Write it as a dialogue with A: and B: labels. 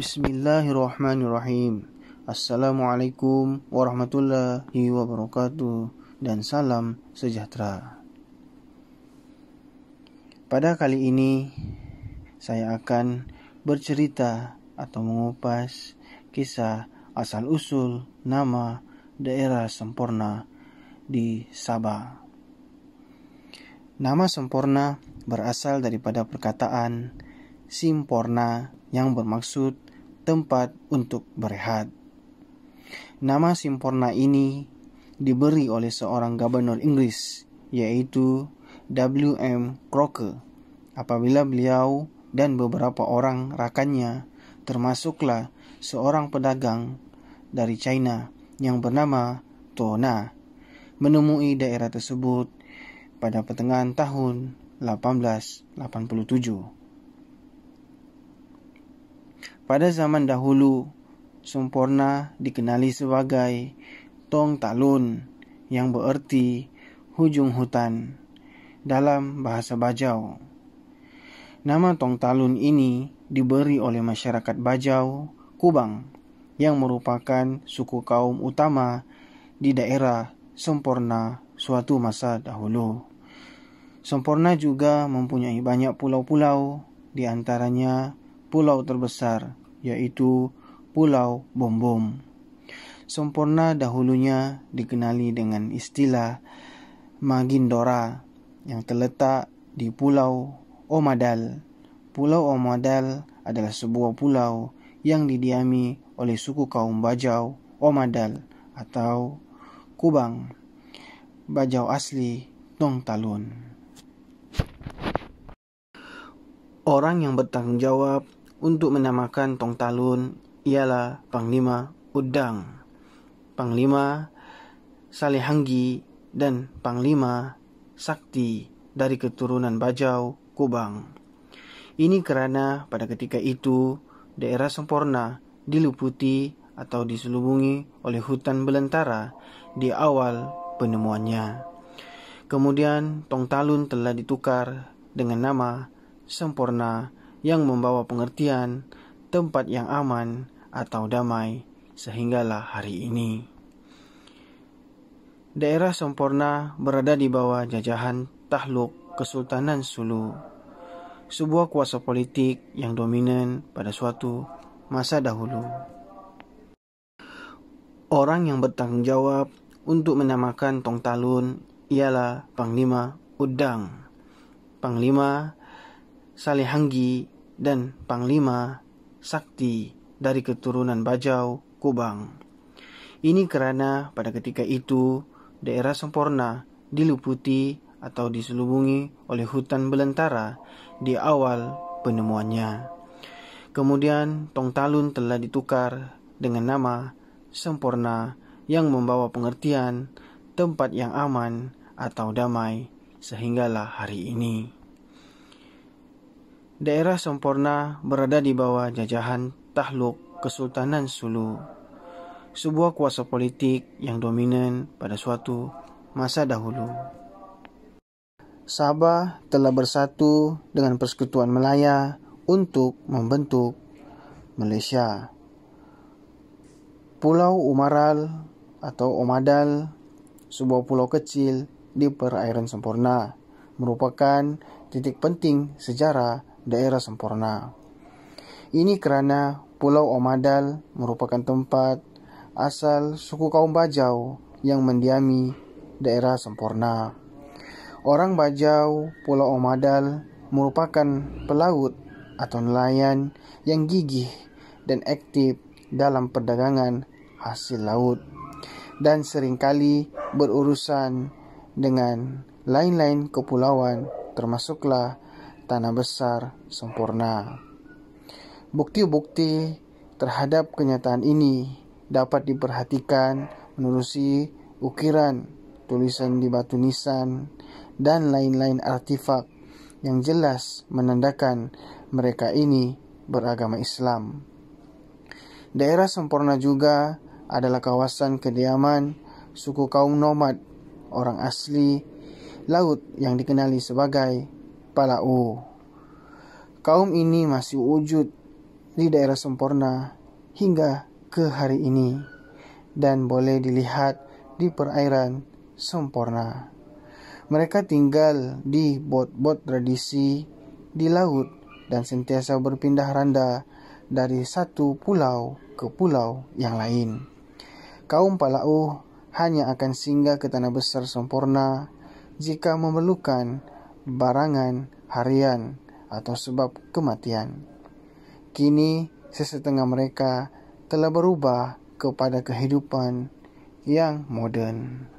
A: Bismillahirrahmanirrahim Assalamualaikum warahmatullahi wabarakatuh Dan salam sejahtera Pada kali ini Saya akan bercerita atau mengupas Kisah asal-usul nama daerah Semporna di Sabah Nama Semporna berasal daripada perkataan Simporna yang bermaksud tempat untuk berehat. Nama Simporna ini diberi oleh seorang gubernur Inggris yaitu W.M. Croker, apabila beliau dan beberapa orang rakannya termasuklah seorang pedagang dari China yang bernama Tona menemui daerah tersebut pada pertengahan tahun 1887 pada zaman dahulu sempurna dikenali sebagai Tong Talun yang bererti hujung hutan dalam bahasa Bajau. Nama Tong Talun ini diberi oleh masyarakat Bajau, Kubang yang merupakan suku kaum utama di daerah Semporna suatu masa dahulu. Semporna juga mempunyai banyak pulau-pulau di antaranya pulau terbesar yaitu Pulau Bombom. Semporna dahulunya dikenali dengan istilah Magindora yang terletak di Pulau Omadal. Pulau Omadal adalah sebuah pulau yang didiami oleh suku kaum Bajau Omadal atau Kubang Bajau asli Tong Talun. Orang yang bertanggungjawab untuk menamakan Tong Talun ialah Panglima Udang, Panglima Salihanggi dan Panglima Sakti dari keturunan Bajau, Kubang. Ini kerana pada ketika itu daerah Semporna diluputi atau diselubungi oleh hutan belantara di awal penemuannya. Kemudian Tong Talun telah ditukar dengan nama Semporna Sempurna yang membawa pengertian tempat yang aman atau damai sehinggalah hari ini. Daerah Semporna berada di bawah jajahan tahluk Kesultanan Sulu, sebuah kuasa politik yang dominan pada suatu masa dahulu. Orang yang bertanggungjawab untuk menamakan Tong Talun ialah Panglima Udang, Panglima Salihanggi dan Panglima Sakti dari keturunan Bajau, Kubang. Ini kerana pada ketika itu daerah Semporna diluputi atau diselubungi oleh hutan belantara di awal penemuannya. Kemudian Tong Talun telah ditukar dengan nama Semporna yang membawa pengertian tempat yang aman atau damai sehinggalah hari ini daerah Semporna berada di bawah jajahan tahluk Kesultanan Sulu. Sebuah kuasa politik yang dominan pada suatu masa dahulu. Sabah telah bersatu dengan Persekutuan Melaya untuk membentuk Malaysia. Pulau Umaral atau Omadal, sebuah pulau kecil di perairan Semporna, merupakan titik penting sejarah daerah sempurna. Ini kerana Pulau Omadal merupakan tempat asal suku kaum Bajau yang mendiami daerah sempurna. Orang Bajau Pulau Omadal merupakan pelaut atau nelayan yang gigih dan aktif dalam perdagangan hasil laut dan seringkali berurusan dengan lain-lain kepulauan termasuklah tanah besar sempurna. Bukti-bukti terhadap kenyataan ini dapat diperhatikan menerusi ukiran tulisan di batu nisan dan lain-lain artifak yang jelas menandakan mereka ini beragama Islam. Daerah sempurna juga adalah kawasan kediaman suku kaum nomad orang asli laut yang dikenali sebagai Palau. Kaum ini masih wujud di daerah semporna hingga ke hari ini dan boleh dilihat di perairan semporna. Mereka tinggal di bot-bot tradisi di laut dan sentiasa berpindah randa dari satu pulau ke pulau yang lain. Kaum Palau hanya akan singgah ke tanah besar semporna jika memerlukan barangan harian atau sebab kematian. Kini sesetengah mereka telah berubah kepada kehidupan yang moden.